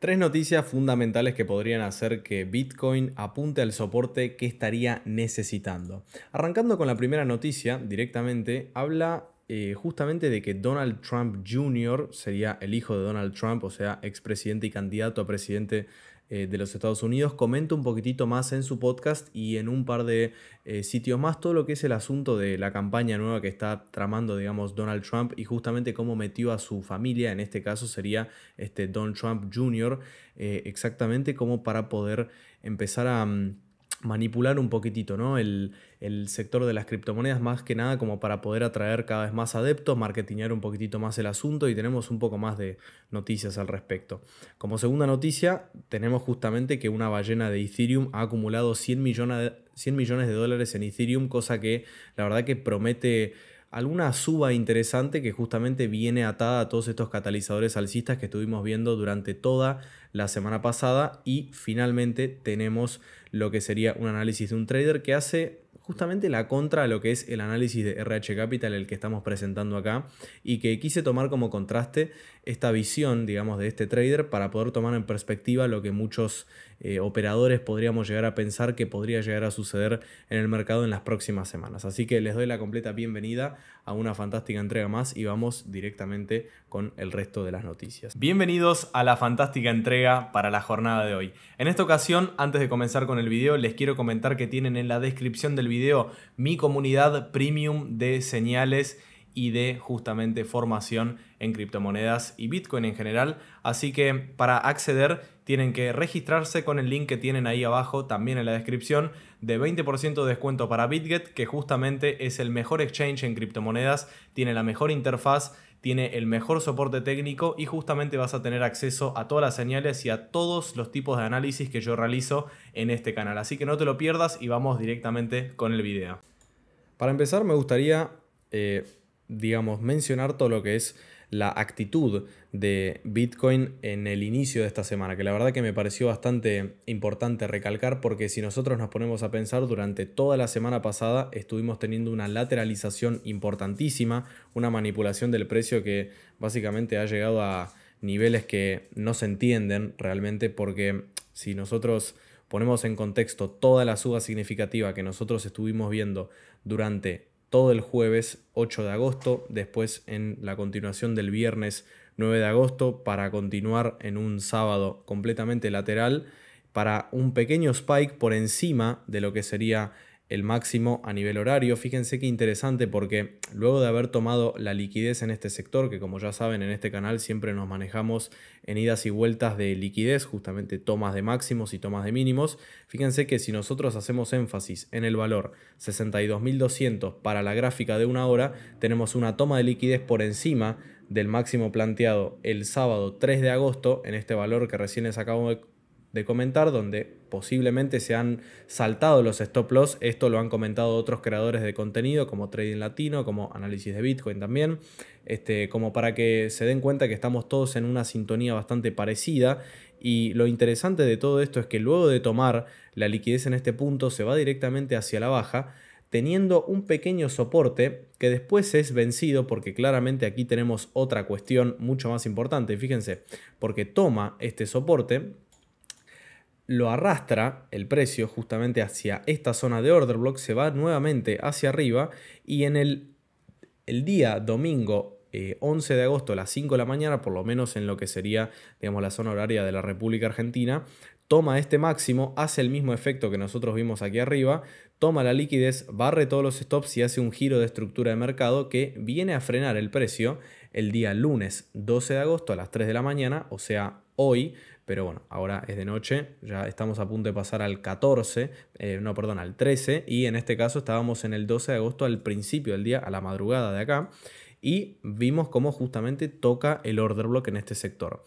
Tres noticias fundamentales que podrían hacer que Bitcoin apunte al soporte que estaría necesitando. Arrancando con la primera noticia directamente, habla eh, justamente de que Donald Trump Jr. sería el hijo de Donald Trump, o sea, expresidente y candidato a presidente eh, de los Estados Unidos, comenta un poquitito más en su podcast y en un par de eh, sitios más todo lo que es el asunto de la campaña nueva que está tramando, digamos, Donald Trump y justamente cómo metió a su familia, en este caso sería este Donald Trump Jr., eh, exactamente como para poder empezar a... Mm, manipular un poquitito ¿no? El, sector de las criptomonedas más que nada como para poder atraer cada vez más adeptos, marketinear un poquitito más el asunto y tenemos un poco más de noticias al respecto. Como segunda noticia, tenemos justamente que una ballena de Ethereum ha acumulado 100 millones de, 100 millones de dólares en Ethereum, cosa que la verdad que promete alguna suba interesante que justamente viene atada a todos estos catalizadores alcistas que estuvimos viendo durante toda la semana pasada y finalmente tenemos lo que sería un análisis de un trader que hace justamente la contra a lo que es el análisis de RH Capital, el que estamos presentando acá, y que quise tomar como contraste esta visión, digamos, de este trader para poder tomar en perspectiva lo que muchos eh, operadores podríamos llegar a pensar que podría llegar a suceder en el mercado en las próximas semanas. Así que les doy la completa bienvenida a una fantástica entrega más y vamos directamente con el resto de las noticias. Bienvenidos a la fantástica entrega para la jornada de hoy. En esta ocasión, antes de comenzar con el video, les quiero comentar que tienen en la descripción del video mi comunidad premium de señales y de justamente formación en criptomonedas y Bitcoin en general. Así que para acceder tienen que registrarse con el link que tienen ahí abajo, también en la descripción, de 20% de descuento para BitGet, que justamente es el mejor exchange en criptomonedas, tiene la mejor interfaz, tiene el mejor soporte técnico y justamente vas a tener acceso a todas las señales y a todos los tipos de análisis que yo realizo en este canal. Así que no te lo pierdas y vamos directamente con el video. Para empezar me gustaría eh, digamos, mencionar todo lo que es la actitud de Bitcoin en el inicio de esta semana, que la verdad que me pareció bastante importante recalcar porque si nosotros nos ponemos a pensar durante toda la semana pasada estuvimos teniendo una lateralización importantísima, una manipulación del precio que básicamente ha llegado a niveles que no se entienden realmente porque si nosotros ponemos en contexto toda la suba significativa que nosotros estuvimos viendo durante todo el jueves 8 de agosto, después en la continuación del viernes 9 de agosto para continuar en un sábado completamente lateral para un pequeño spike por encima de lo que sería el máximo a nivel horario. Fíjense qué interesante porque luego de haber tomado la liquidez en este sector, que como ya saben en este canal siempre nos manejamos en idas y vueltas de liquidez, justamente tomas de máximos y tomas de mínimos, fíjense que si nosotros hacemos énfasis en el valor 62.200 para la gráfica de una hora, tenemos una toma de liquidez por encima del máximo planteado el sábado 3 de agosto en este valor que recién les acabo de de comentar, donde posiblemente se han saltado los stop loss. Esto lo han comentado otros creadores de contenido, como Trading Latino, como Análisis de Bitcoin también, este, como para que se den cuenta que estamos todos en una sintonía bastante parecida. Y lo interesante de todo esto es que luego de tomar la liquidez en este punto, se va directamente hacia la baja teniendo un pequeño soporte que después es vencido porque claramente aquí tenemos otra cuestión mucho más importante, fíjense, porque toma este soporte lo arrastra el precio justamente hacia esta zona de order block, se va nuevamente hacia arriba y en el, el día domingo 11 eh, de agosto a las 5 de la mañana, por lo menos en lo que sería digamos, la zona horaria de la República Argentina, toma este máximo, hace el mismo efecto que nosotros vimos aquí arriba, toma la liquidez, barre todos los stops y hace un giro de estructura de mercado que viene a frenar el precio el día lunes 12 de agosto a las 3 de la mañana, o sea, hoy pero bueno, ahora es de noche, ya estamos a punto de pasar al 14, eh, no, perdón, al 13, y en este caso estábamos en el 12 de agosto al principio del día, a la madrugada de acá, y vimos cómo justamente toca el order block en este sector.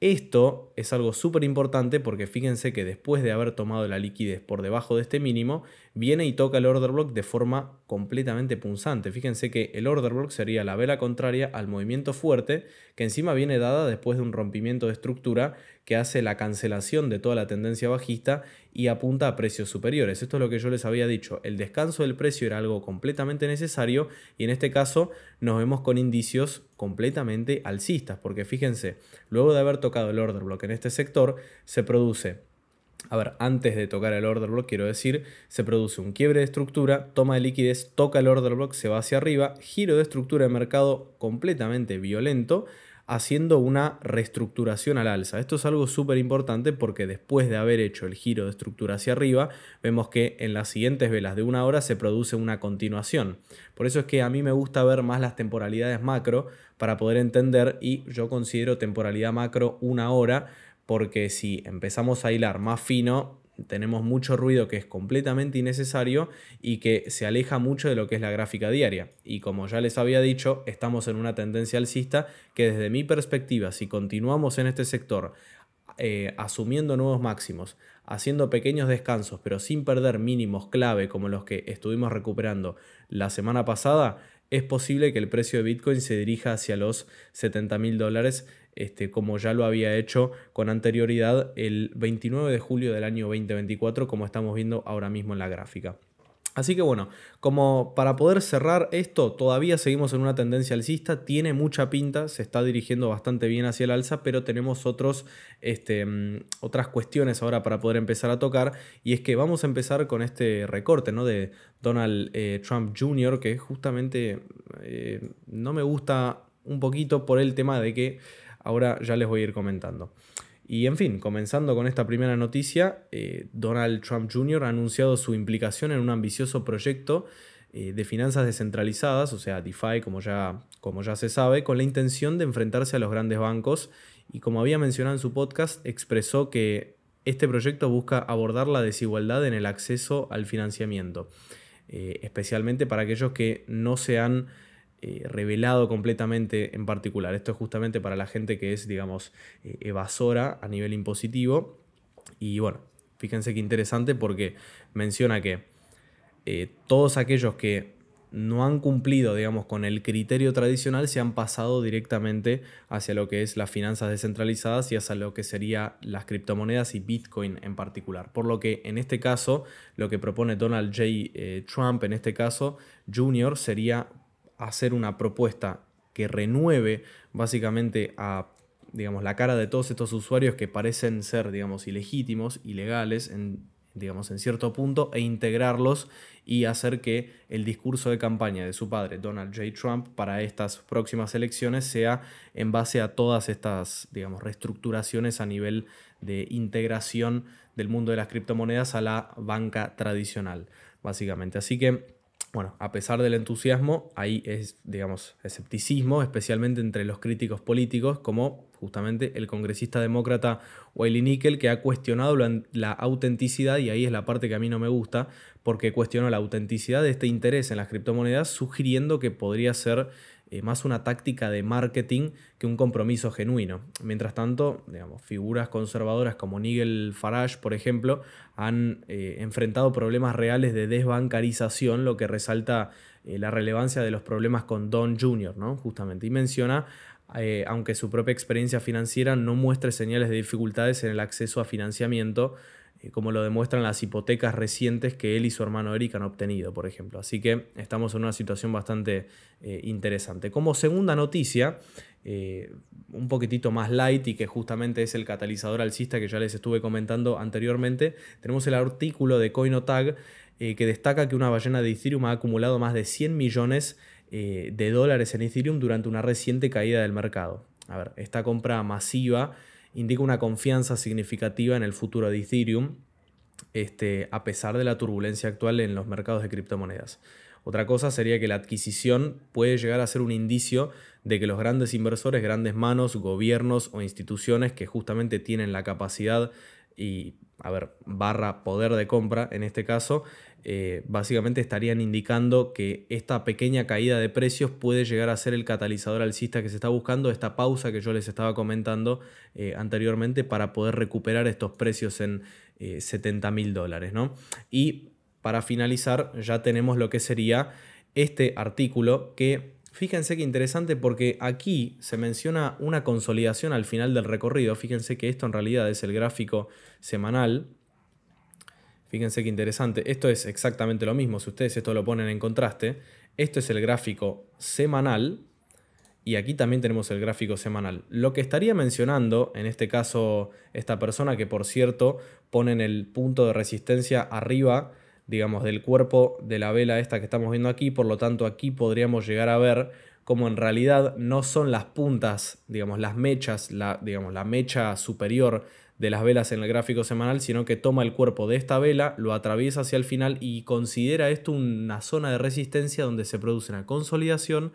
Esto es algo súper importante porque fíjense que después de haber tomado la liquidez por debajo de este mínimo, viene y toca el order block de forma completamente punzante. Fíjense que el order block sería la vela contraria al movimiento fuerte, que encima viene dada después de un rompimiento de estructura que hace la cancelación de toda la tendencia bajista y apunta a precios superiores. Esto es lo que yo les había dicho. El descanso del precio era algo completamente necesario y en este caso nos vemos con indicios completamente alcistas, porque fíjense, luego de haber tocado el order block en este sector, se produce a ver, antes de tocar el order block, quiero decir, se produce un quiebre de estructura, toma de liquidez, toca el order block, se va hacia arriba, giro de estructura de mercado completamente violento, haciendo una reestructuración al alza. Esto es algo súper importante porque después de haber hecho el giro de estructura hacia arriba, vemos que en las siguientes velas de una hora se produce una continuación. Por eso es que a mí me gusta ver más las temporalidades macro para poder entender y yo considero temporalidad macro una hora porque si empezamos a hilar más fino, tenemos mucho ruido que es completamente innecesario y que se aleja mucho de lo que es la gráfica diaria. Y como ya les había dicho, estamos en una tendencia alcista que desde mi perspectiva, si continuamos en este sector eh, asumiendo nuevos máximos, haciendo pequeños descansos, pero sin perder mínimos clave como los que estuvimos recuperando la semana pasada, es posible que el precio de Bitcoin se dirija hacia los 70 mil dólares este, como ya lo había hecho con anterioridad el 29 de julio del año 2024, como estamos viendo ahora mismo en la gráfica. Así que bueno, como para poder cerrar esto, todavía seguimos en una tendencia alcista, tiene mucha pinta, se está dirigiendo bastante bien hacia el alza, pero tenemos otros, este, mm, otras cuestiones ahora para poder empezar a tocar, y es que vamos a empezar con este recorte ¿no? de Donald eh, Trump Jr., que justamente eh, no me gusta un poquito por el tema de que Ahora ya les voy a ir comentando. Y en fin, comenzando con esta primera noticia, eh, Donald Trump Jr. ha anunciado su implicación en un ambicioso proyecto eh, de finanzas descentralizadas, o sea, DeFi, como ya, como ya se sabe, con la intención de enfrentarse a los grandes bancos. Y como había mencionado en su podcast, expresó que este proyecto busca abordar la desigualdad en el acceso al financiamiento, eh, especialmente para aquellos que no se han eh, revelado completamente en particular. Esto es justamente para la gente que es, digamos, eh, evasora a nivel impositivo. Y bueno, fíjense qué interesante porque menciona que eh, todos aquellos que no han cumplido, digamos, con el criterio tradicional, se han pasado directamente hacia lo que es las finanzas descentralizadas y hacia lo que sería las criptomonedas y Bitcoin en particular. Por lo que en este caso, lo que propone Donald J. Trump, en este caso, Junior, sería hacer una propuesta que renueve básicamente a digamos, la cara de todos estos usuarios que parecen ser, digamos, ilegítimos, ilegales, en, digamos, en cierto punto, e integrarlos y hacer que el discurso de campaña de su padre, Donald J. Trump, para estas próximas elecciones sea en base a todas estas, digamos, reestructuraciones a nivel de integración del mundo de las criptomonedas a la banca tradicional, básicamente. Así que bueno, a pesar del entusiasmo, ahí es, digamos, escepticismo, especialmente entre los críticos políticos, como justamente el congresista demócrata Wiley Nickel, que ha cuestionado la, la autenticidad, y ahí es la parte que a mí no me gusta, porque cuestionó la autenticidad de este interés en las criptomonedas, sugiriendo que podría ser eh, más una táctica de marketing que un compromiso genuino. Mientras tanto, digamos, figuras conservadoras como Nigel Farage, por ejemplo, han eh, enfrentado problemas reales de desbancarización, lo que resalta eh, la relevancia de los problemas con Don Jr., ¿no? Justamente, y menciona aunque su propia experiencia financiera no muestre señales de dificultades en el acceso a financiamiento, eh, como lo demuestran las hipotecas recientes que él y su hermano Eric han obtenido, por ejemplo. Así que estamos en una situación bastante eh, interesante. Como segunda noticia, eh, un poquitito más light y que justamente es el catalizador alcista que ya les estuve comentando anteriormente, tenemos el artículo de Coinotag que destaca que una ballena de Ethereum ha acumulado más de 100 millones de dólares en Ethereum durante una reciente caída del mercado. A ver, esta compra masiva indica una confianza significativa en el futuro de Ethereum, este, a pesar de la turbulencia actual en los mercados de criptomonedas. Otra cosa sería que la adquisición puede llegar a ser un indicio de que los grandes inversores, grandes manos, gobiernos o instituciones que justamente tienen la capacidad y a ver, barra poder de compra en este caso, eh, básicamente estarían indicando que esta pequeña caída de precios puede llegar a ser el catalizador alcista que se está buscando, esta pausa que yo les estaba comentando eh, anteriormente para poder recuperar estos precios en 70 eh, mil dólares. ¿no? Y para finalizar ya tenemos lo que sería este artículo que Fíjense qué interesante porque aquí se menciona una consolidación al final del recorrido. Fíjense que esto en realidad es el gráfico semanal. Fíjense qué interesante. Esto es exactamente lo mismo. Si ustedes esto lo ponen en contraste, esto es el gráfico semanal. Y aquí también tenemos el gráfico semanal. Lo que estaría mencionando, en este caso, esta persona que por cierto ponen el punto de resistencia arriba digamos, del cuerpo de la vela esta que estamos viendo aquí, por lo tanto aquí podríamos llegar a ver como en realidad no son las puntas, digamos, las mechas, la, digamos, la mecha superior de las velas en el gráfico semanal, sino que toma el cuerpo de esta vela, lo atraviesa hacia el final y considera esto una zona de resistencia donde se produce una consolidación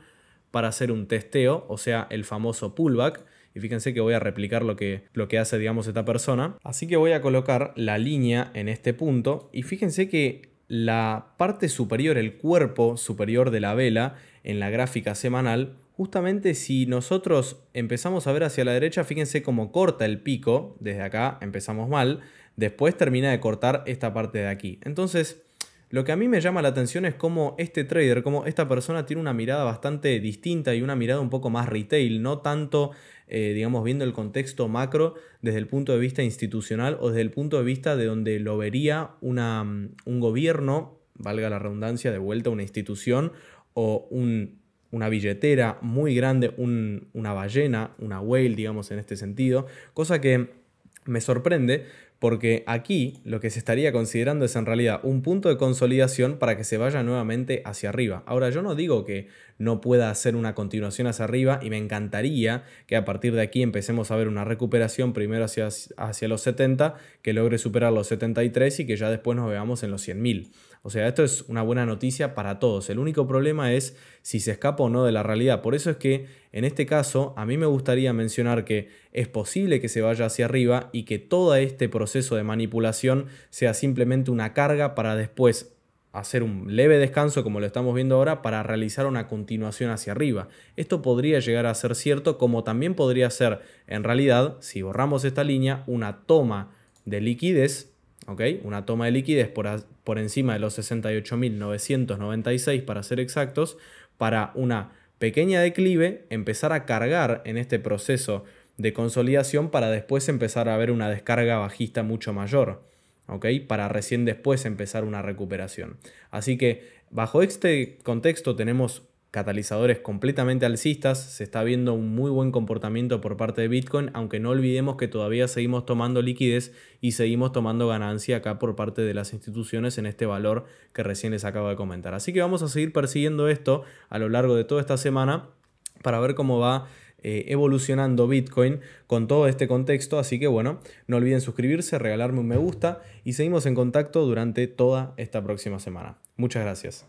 para hacer un testeo, o sea, el famoso pullback, y fíjense que voy a replicar lo que, lo que hace, digamos, esta persona. Así que voy a colocar la línea en este punto. Y fíjense que la parte superior, el cuerpo superior de la vela en la gráfica semanal, justamente si nosotros empezamos a ver hacia la derecha, fíjense cómo corta el pico, desde acá empezamos mal, después termina de cortar esta parte de aquí. Entonces, lo que a mí me llama la atención es cómo este trader, cómo esta persona tiene una mirada bastante distinta y una mirada un poco más retail, no tanto eh, digamos, viendo el contexto macro desde el punto de vista institucional o desde el punto de vista de donde lo vería una, mm, un gobierno, valga la redundancia, de vuelta una institución o una billetera muy grande, una ballena, una whale, digamos, en este sentido, cosa que me sorprende porque aquí lo que se estaría considerando es en realidad un punto de consolidación para que se vaya nuevamente hacia arriba. Ahora, yo no digo que no pueda hacer una continuación hacia arriba y me encantaría que a partir de aquí empecemos a ver una recuperación primero hacia, hacia los 70, que logre superar los 73 y que ya después nos veamos en los 100.000. O sea, esto es una buena noticia para todos. El único problema es si se escapa o no de la realidad. Por eso es que en este caso a mí me gustaría mencionar que es posible que se vaya hacia arriba y que todo este proceso de manipulación sea simplemente una carga para después hacer un leve descanso como lo estamos viendo ahora para realizar una continuación hacia arriba. Esto podría llegar a ser cierto como también podría ser en realidad, si borramos esta línea, una toma de liquidez una toma de liquidez por, encima de los 68.996 para ser exactos, para una pequeña declive, empezar a cargar en este proceso de consolidación para después empezar a ver una descarga bajista mucho mayor, ¿ok? Para recién después empezar una recuperación. Así que bajo este contexto tenemos catalizadores completamente alcistas, se está viendo un muy buen comportamiento por parte de Bitcoin, aunque no olvidemos que todavía seguimos tomando liquidez y seguimos tomando ganancia acá por parte de las instituciones en este valor que recién les acabo de comentar. Así que vamos a seguir persiguiendo esto a lo largo de toda esta semana para ver cómo va eh, evolucionando Bitcoin con todo este contexto. Así que bueno, no olviden suscribirse, regalarme un me gusta y seguimos en contacto durante toda esta próxima semana. Muchas gracias.